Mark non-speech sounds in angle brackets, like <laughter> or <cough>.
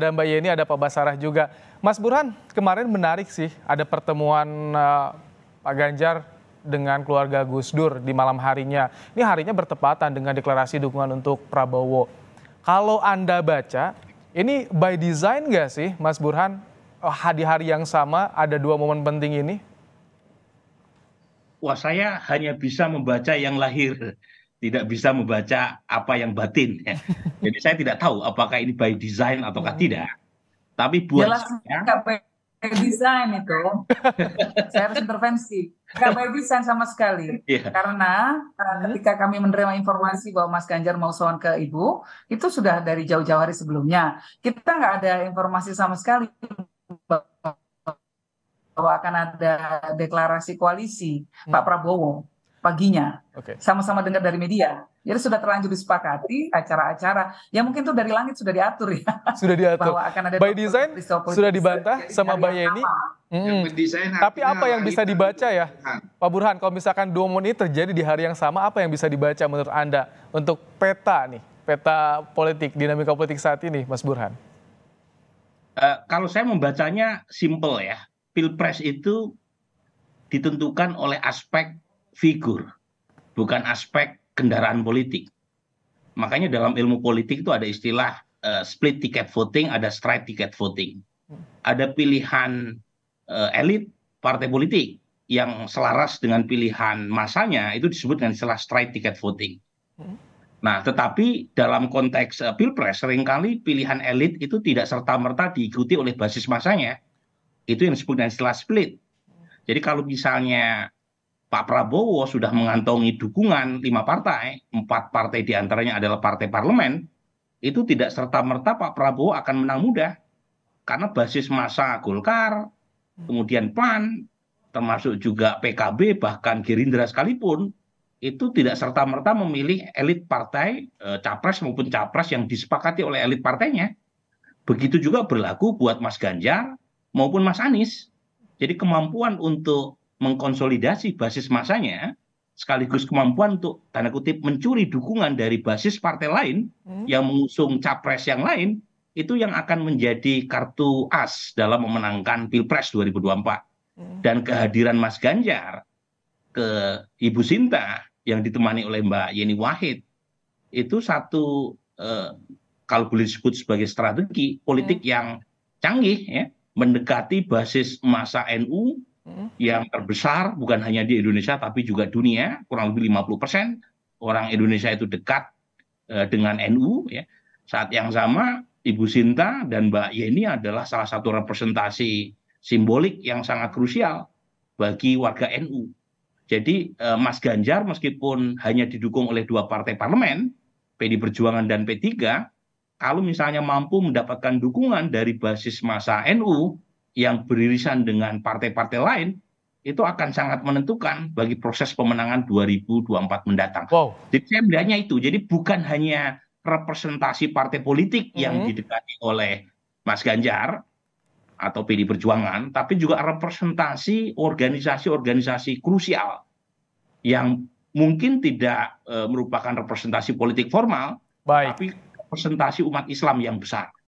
dan Mbak Yeni ada Pak Basarah juga. Mas Burhan, kemarin menarik sih ada pertemuan uh, Pak Ganjar dengan keluarga Gus Dur di malam harinya. Ini harinya bertepatan dengan deklarasi dukungan untuk Prabowo. Kalau Anda baca, ini by design nggak sih Mas Burhan? Eh, di hari yang sama ada dua momen penting ini? Wah saya hanya bisa membaca yang lahir tidak bisa membaca apa yang batin. Ya. <laughs> Jadi saya tidak tahu apakah ini by design ataukah hmm. tidak. Tapi buat Jelas, saya by design itu <laughs> saya harus intervensi. Gak by design sama sekali. Yeah. Karena eh, hmm. ketika kami menerima informasi bahwa Mas Ganjar mau soal ke Ibu, itu sudah dari jauh-jauh hari sebelumnya. Kita nggak ada informasi sama sekali bahwa akan ada deklarasi koalisi hmm. Pak Prabowo paginya. sama Sama-sama dengar dari media. Jadi sudah terlanjur disepakati acara-acara. Ya mungkin itu dari langit sudah diatur ya. Sudah diatur. <laughs> Bahwa akan ada By design sudah dibantah sama Mbak Yeni. Hmm. Tapi apa yang bisa dibaca ya? Pak Burhan, kalau misalkan dua ini terjadi di hari yang sama, apa yang bisa dibaca menurut Anda untuk peta nih? Peta politik, dinamika politik saat ini, Mas Burhan. Uh, kalau saya membacanya simple ya. Pilpres itu ditentukan oleh aspek figur bukan aspek kendaraan politik makanya dalam ilmu politik itu ada istilah uh, split ticket voting ada straight ticket voting ada pilihan uh, elit partai politik yang selaras dengan pilihan masanya itu disebut dengan istilah straight ticket voting. Nah, tetapi dalam konteks uh, pilpres seringkali pilihan elit itu tidak serta merta diikuti oleh basis masanya. Itu yang disebut dengan istilah split. Jadi kalau misalnya pak prabowo sudah mengantongi dukungan lima partai empat partai diantaranya adalah partai parlemen itu tidak serta merta pak prabowo akan menang mudah karena basis masa golkar kemudian pan termasuk juga pkb bahkan gerindra sekalipun itu tidak serta merta memilih elit partai eh, capres maupun capres yang disepakati oleh elit partainya begitu juga berlaku buat mas ganjar maupun mas anies jadi kemampuan untuk mengkonsolidasi basis masanya sekaligus kemampuan untuk tanda kutip mencuri dukungan dari basis partai lain hmm. yang mengusung capres yang lain itu yang akan menjadi kartu as dalam memenangkan pilpres 2024 hmm. dan kehadiran Mas Ganjar ke Ibu Sinta yang ditemani oleh Mbak Yeni Wahid itu satu eh, kalau boleh disebut sebagai strategi politik hmm. yang canggih ya mendekati basis masa NU yang terbesar bukan hanya di Indonesia tapi juga dunia kurang lebih 50 persen orang Indonesia itu dekat eh, dengan NU ya. saat yang sama Ibu Sinta dan Mbak Yeni adalah salah satu representasi simbolik yang sangat krusial bagi warga NU. Jadi eh, Mas Ganjar meskipun hanya didukung oleh dua partai parlemen, PD Perjuangan dan P3, kalau misalnya mampu mendapatkan dukungan dari basis masa NU, yang beririsan dengan partai partai lain itu akan sangat menentukan bagi proses pemenangan 2024 mendatang. Wow. Jadi saya melihatnya itu. Jadi bukan hanya representasi partai politik mm -hmm. yang didekati oleh Mas Ganjar atau PD Perjuangan, tapi juga representasi organisasi-organisasi krusial yang mungkin tidak e, merupakan representasi politik formal, Baik. tapi representasi umat Islam yang besar.